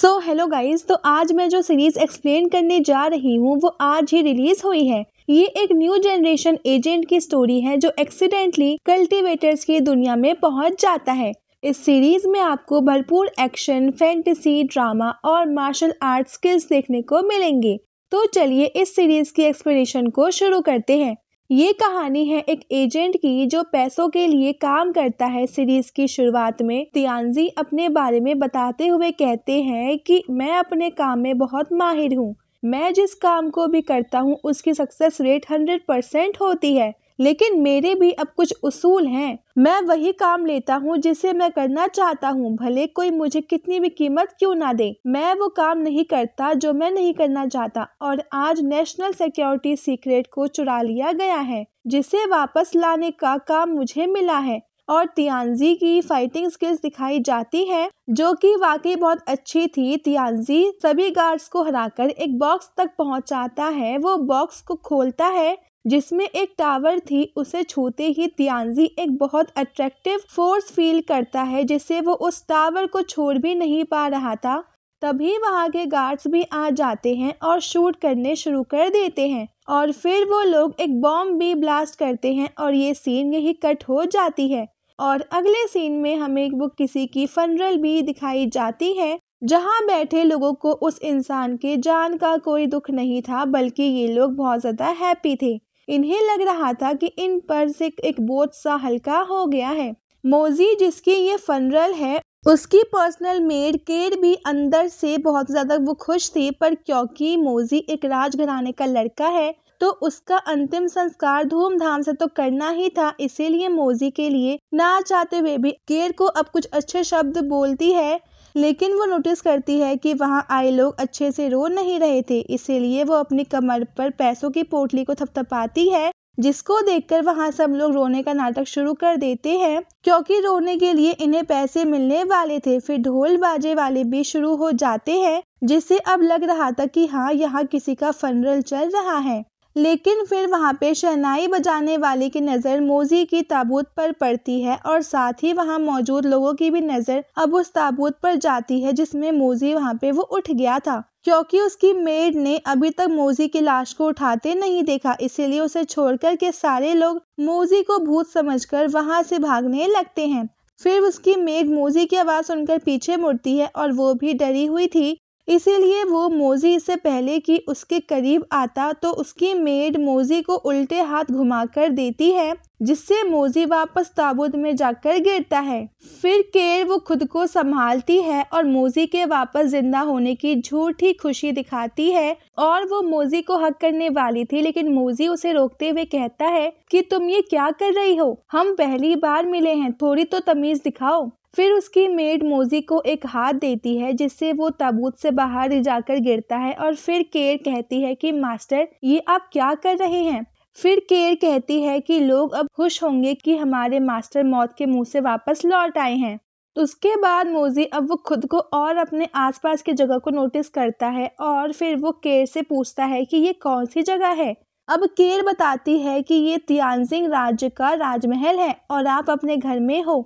so hello guys तो आज मैं जो सीरीज़ एक्सप्लेन करने जा रही हूँ वो आज ही रिलीज़ हुई है ये एक न्यू जनरेशन एजेंट की स्टोरी है जो एक्सीडेंटली कल्टीवेटर्स की दुनिया में पहुंच जाता है इस सीरीज में आपको भरपूर एक्शन फैंटेसी ड्रामा और मार्शल आर्ट स्किल्स देखने को मिलेंगे तो चलिए इस सीरीज की एक्सप्लेनेशन को शुरू करते हैं ये कहानी है एक एजेंट की जो पैसों के लिए काम करता है सीरीज की शुरुआत में तियांजी अपने बारे में बताते हुए कहते हैं कि मैं अपने काम में बहुत माहिर हूँ मैं जिस काम को भी करता हूँ उसकी सक्सेस रेट हंड्रेड परसेंट होती है लेकिन मेरे भी अब कुछ उसूल हैं मैं वही काम लेता हूँ जिसे मैं करना चाहता हूँ भले कोई मुझे कितनी भी कीमत क्यों ना दे मैं वो काम नहीं करता जो मैं नहीं करना चाहता और आज नेशनल सिक्योरिटी सीक्रेट को चुरा लिया गया है जिसे वापस लाने का काम मुझे मिला है और तियानजी की फाइटिंग स्किल्स दिखाई जाती है जो कि वाकई बहुत अच्छी थी तियानजी सभी गार्ड्स को हराकर एक बॉक्स तक पहुंचाता है वो बॉक्स को खोलता है जिसमें एक टावर थी उसे छूते ही तियांजी एक बहुत अट्रैक्टिव फोर्स फील करता है जिससे वो उस टावर को छोड़ भी नहीं पा रहा था तभी वहाँ के गार्ड्स भी आ जाते हैं और शूट करने शुरू कर देते हैं और फिर वो लोग एक बॉम्ब भी ब्लास्ट करते हैं और ये सीन यही कट हो जाती है और अगले सीन में हमें वो किसी की फनरल भी दिखाई जाती है जहाँ बैठे लोगों को उस इंसान के जान का कोई दुख नहीं था बल्कि ये लोग बहुत ज़्यादा हैप्पी थे इन्हें लग रहा था कि इन पर से एक बोझ सा हल्का हो गया है मोजी जिसकी ये फनरल है उसकी पर्सनल मेड केर भी अंदर से बहुत ज़्यादा वो खुश थी पर क्योंकि मोजी एक राजघराने का लड़का है तो उसका अंतिम संस्कार धूमधाम से तो करना ही था इसीलिए मोजी के लिए ना चाहते हुए भी केर को अब कुछ अच्छे शब्द बोलती है लेकिन वो नोटिस करती है कि वहाँ आए लोग अच्छे से रो नहीं रहे थे इसीलिए वो अपनी कमर पर पैसों की पोटली को थपथपाती है जिसको देखकर वहाँ सब लोग रोने का नाटक शुरू कर देते हैं क्योंकि रोने के लिए इन्हें पैसे मिलने वाले थे फिर ढोल बाजे वाले भी शुरू हो जाते हैं जिससे अब लग रहा था कि हाँ यहाँ किसी का फनरल चल रहा है लेकिन फिर वहाँ पे शहनाई बजाने वाले की नज़र मोजी की ताबूत पर पड़ती है और साथ ही वहाँ मौजूद लोगों की भी नज़र अब उस ताबूत पर जाती है जिसमें मोजी वहाँ पे वो उठ गया था क्योंकि उसकी मेड ने अभी तक मोजी की लाश को उठाते नहीं देखा इसीलिए उसे छोड़कर के सारे लोग मोजी को भूत समझकर वहां से भागने लगते हैं फिर उसकी मेड मोजी की आवाज़ सुनकर पीछे मुड़ती है और वो भी डरी हुई थी इसीलिए वो मोजी से पहले कि उसके करीब आता तो उसकी मेड मोजी को उल्टे हाथ घुमाकर देती है जिससे मोजी वापस ताबूत में जाकर गिरता है फिर केर वो खुद को संभालती है और मोजी के वापस जिंदा होने की झूठी खुशी दिखाती है और वो मोजी को हक करने वाली थी लेकिन मोजी उसे रोकते हुए कहता है कि तुम ये क्या कर रही हो हम पहली बार मिले हैं थोड़ी तो तमीज दिखाओ फिर उसकी मेड मोजी को एक हाथ देती है जिससे वो ताबूत से बाहर जाकर गिरता है और फिर केर कहती है कि मास्टर ये आप क्या कर रहे हैं फिर केर कहती है कि लोग अब खुश होंगे कि हमारे मास्टर मौत के मुंह से वापस लौट आए हैं उसके बाद मोजी अब वो खुद को और अपने आसपास की जगह को नोटिस करता है और फिर वो केर से पूछता है कि ये कौन सी जगह है अब केयर बताती है कि ये तियानजिंग राज्य का राजमहल है और आप अपने घर में हो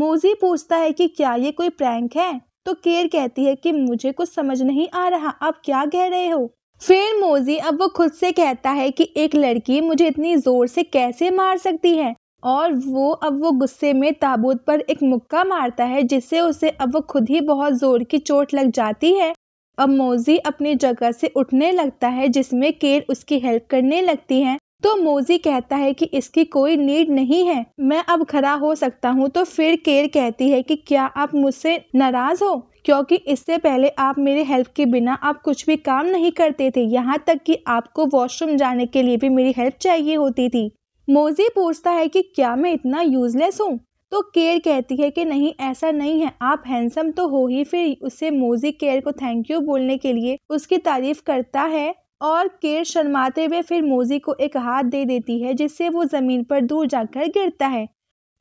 मोजी पूछता है कि क्या ये कोई प्रैंक है तो केर कहती है कि मुझे कुछ समझ नहीं आ रहा आप क्या कह रहे हो फिर मोजी अब वो खुद से कहता है कि एक लड़की मुझे इतनी जोर से कैसे मार सकती है और वो अब वो गुस्से में ताबूत पर एक मुक्का मारता है जिससे उसे अब वो खुद ही बहुत ज़ोर की चोट लग जाती है अब मोजी अपनी जगह से उठने लगता है जिसमें केर उसकी हेल्प करने लगती है तो मोजी कहता है कि इसकी कोई नीड नहीं है मैं अब खड़ा हो सकता हूँ तो फिर केर कहती है कि क्या आप मुझसे नाराज हो क्योंकि इससे पहले आप मेरे हेल्प के बिना आप कुछ भी काम नहीं करते थे यहाँ तक कि आपको वॉशरूम जाने के लिए भी मेरी हेल्प चाहिए होती थी मोजी पूछता है कि क्या मैं इतना यूजलेस हूँ तो केयर कहती है कि नहीं ऐसा नहीं है आप हैंडसम तो हो ही फिर उससे मोजी केयर को थैंक यू बोलने के लिए उसकी तारीफ करता है और केर शर्माते हुए फिर मोजी को एक हाथ दे देती है जिससे वो ज़मीन पर दूर जाकर गिरता है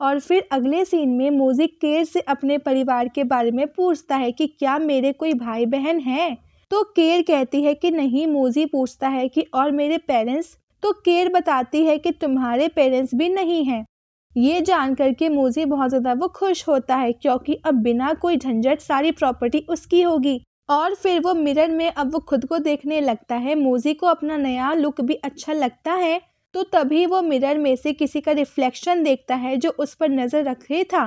और फिर अगले सीन में मोजी केर से अपने परिवार के बारे में पूछता है कि क्या मेरे कोई भाई बहन हैं तो केर कहती है कि नहीं मोजी पूछता है कि और मेरे पेरेंट्स तो केर बताती है कि तुम्हारे पेरेंट्स भी नहीं हैं ये जानकर के मोजी बहुत ज़्यादा वो खुश होता है क्योंकि अब बिना कोई झंझट सारी प्रॉपर्टी उसकी होगी और फिर वो मिरर में अब वो खुद को देखने लगता है मोजी को अपना नया लुक भी अच्छा लगता है तो तभी वो मिरर में से किसी का रिफ्लेक्शन देखता है जो उस पर नज़र रख रहे था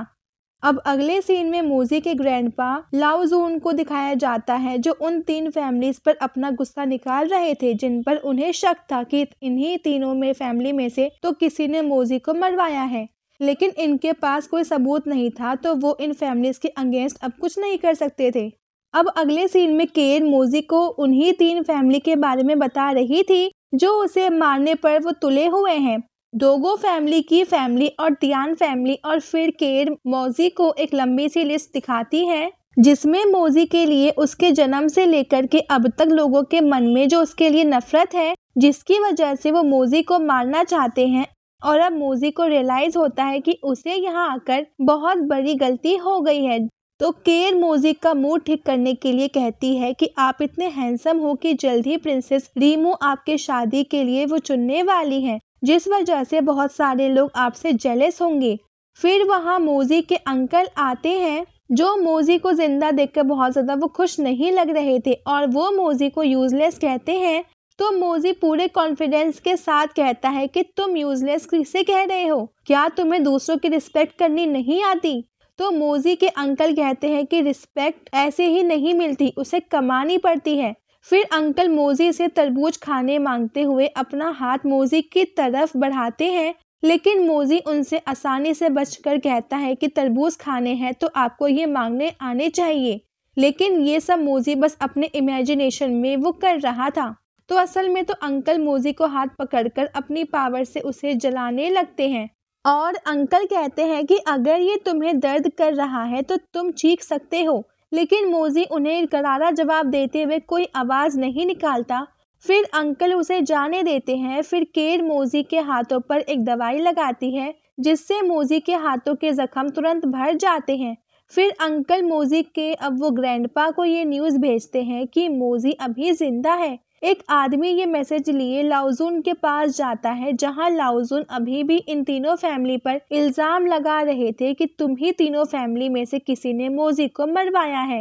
अब अगले सीन में मोजी के ग्रैंडपा लाउजून को दिखाया जाता है जो उन तीन फैमिलीज पर अपना गुस्सा निकाल रहे थे जिन पर उन्हें शक था कि इन्हीं तीनों में फैमिली में से तो किसी ने मोजी को मरवाया है लेकिन इनके पास कोई सबूत नहीं था तो वो इन फैमिलीज के अगेंस्ट अब कुछ नहीं कर सकते थे अब अगले सीन में केन मोजी को उन्हीं तीन फैमिली के बारे में बता रही थी जो उसे मारने पर वो तुले हुए हैं डोगो फैमिली की फैमिली और तियान फैमिली और फिर केर मोजी को एक लंबी सी लिस्ट दिखाती है जिसमें मोजी के लिए उसके जन्म से लेकर के अब तक लोगों के मन में जो उसके लिए नफरत है जिसकी वजह से वो मोजी को मारना चाहते हैं और अब मोजी को रियलाइज होता है कि उसे यहाँ आकर बहुत बड़ी गलती हो गई है तो केयर मोजिक का मूड ठीक करने के लिए कहती है कि आप इतने हैंडसम हो कि जल्द ही प्रिंसेस रीमो आपके शादी के लिए वो चुनने वाली हैं जिस वजह से बहुत सारे लोग आपसे जेलेस होंगे फिर वहाँ मोजी के अंकल आते हैं जो मोजी को जिंदा देखकर बहुत ज़्यादा वो खुश नहीं लग रहे थे और वो मोजी को यूजलेस कहते हैं तो मोजी पूरे कॉन्फिडेंस के साथ कहता है कि तुम यूजलेस किसे कह रहे हो क्या तुम्हें दूसरों की रिस्पेक्ट करनी नहीं आती तो मोजी के अंकल कहते हैं कि रिस्पेक्ट ऐसे ही नहीं मिलती उसे कमानी पड़ती है फिर अंकल मोजी से तरबूज खाने मांगते हुए अपना हाथ मोजी की तरफ बढ़ाते हैं लेकिन मोजी उनसे आसानी से बचकर कहता है कि तरबूज खाने हैं तो आपको ये मांगने आने चाहिए लेकिन ये सब मोजी बस अपने इमेजिनेशन में वो कर रहा था तो असल में तो अंकल मोजी को हाथ पकड़कर अपनी पावर से उसे जलाने लगते हैं और अंकल कहते हैं कि अगर ये तुम्हें दर्द कर रहा है तो तुम चीख सकते हो लेकिन मोजी उन्हें करारा जवाब देते हुए कोई आवाज़ नहीं निकालता फिर अंकल उसे जाने देते हैं फिर केर मोजी के हाथों पर एक दवाई लगाती है जिससे मोजी के हाथों के ज़ख्म तुरंत भर जाते हैं फिर अंकल मोजी के अब वो ग्रैंडपा को ये न्यूज़ भेजते हैं कि मोजी अभी ज़िंदा है एक आदमी ये मैसेज लिए लाउजून के पास जाता है जहां लाउजून अभी भी इन तीनों फैमिली पर इल्ज़ाम लगा रहे थे कि तुम ही तीनों फैमिली में से किसी ने मोजी को मरवाया है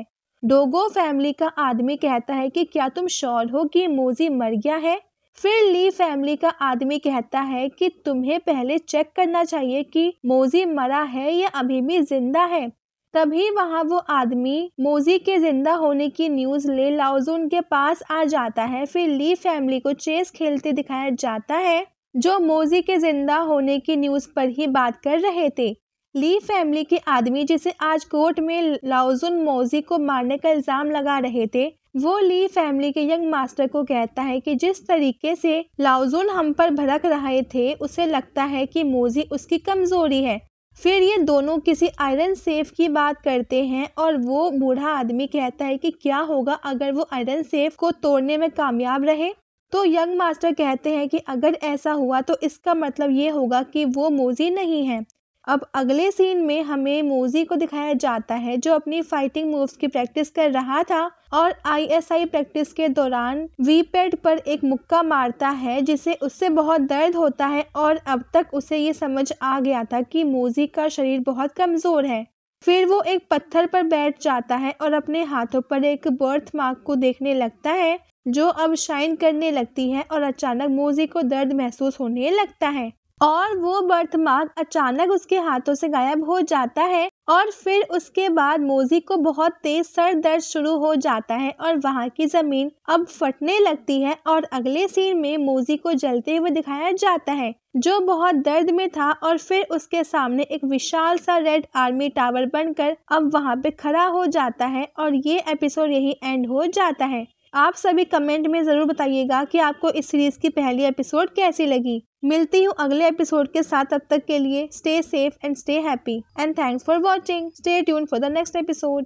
डोगो फैमिली का आदमी कहता है कि क्या तुम श्योर हो कि मोजी मर गया है फिर ली फैमिली का आदमी कहता है कि तुम्हें पहले चेक करना चाहिए कि मोजी मरा है या अभी भी जिंदा है तभी वहाँ वो आदमी मोजी के जिंदा होने की न्यूज ले लाउजून के पास आ जाता है फिर ली फैमिली को चेस खेलते दिखाया जाता है जो मोजी के जिंदा होने की न्यूज पर ही बात कर रहे थे ली फैमिली के आदमी जिसे आज कोर्ट में लाउजुन मोजी को मारने का इल्ज़ाम लगा रहे थे वो ली फैमिली के यंग मास्टर को कहता है कि जिस तरीके से लाउजुन हम पर भड़क रहे थे उसे लगता है कि मोजी उसकी कमजोरी है फिर ये दोनों किसी आयरन सेफ की बात करते हैं और वो बूढ़ा आदमी कहता है कि क्या होगा अगर वो आयरन सेफ को तोड़ने में कामयाब रहे तो यंग मास्टर कहते हैं कि अगर ऐसा हुआ तो इसका मतलब ये होगा कि वो मोजी नहीं है अब अगले सीन में हमें मोजी को दिखाया जाता है जो अपनी फाइटिंग मूव्स की प्रैक्टिस कर रहा था और आईएसआई प्रैक्टिस के दौरान वीपैड पर एक मुक्का मारता है जिसे उससे बहुत दर्द होता है और अब तक उसे ये समझ आ गया था कि मोजी का शरीर बहुत कमज़ोर है फिर वो एक पत्थर पर बैठ जाता है और अपने हाथों पर एक बर्थ मार्क को देखने लगता है जो अब शाइन करने लगती है और अचानक मोजी को दर्द महसूस होने लगता है और वो वर्तमान अचानक उसके हाथों से गायब हो जाता है और फिर उसके बाद मोजी को बहुत तेज सर दर्द शुरू हो जाता है और वहाँ की जमीन अब फटने लगती है और अगले सीन में मोजी को जलते हुए दिखाया जाता है जो बहुत दर्द में था और फिर उसके सामने एक विशाल सा रेड आर्मी टावर बनकर अब वहाँ पे खड़ा हो जाता है और ये एपिसोड यही एंड हो जाता है आप सभी कमेंट में ज़रूर बताइएगा कि आपको इस सीरीज़ की पहली एपिसोड कैसी लगी मिलती हूँ अगले एपिसोड के साथ अब तक के लिए stay safe and stay happy and thanks for watching stay tune for the next episode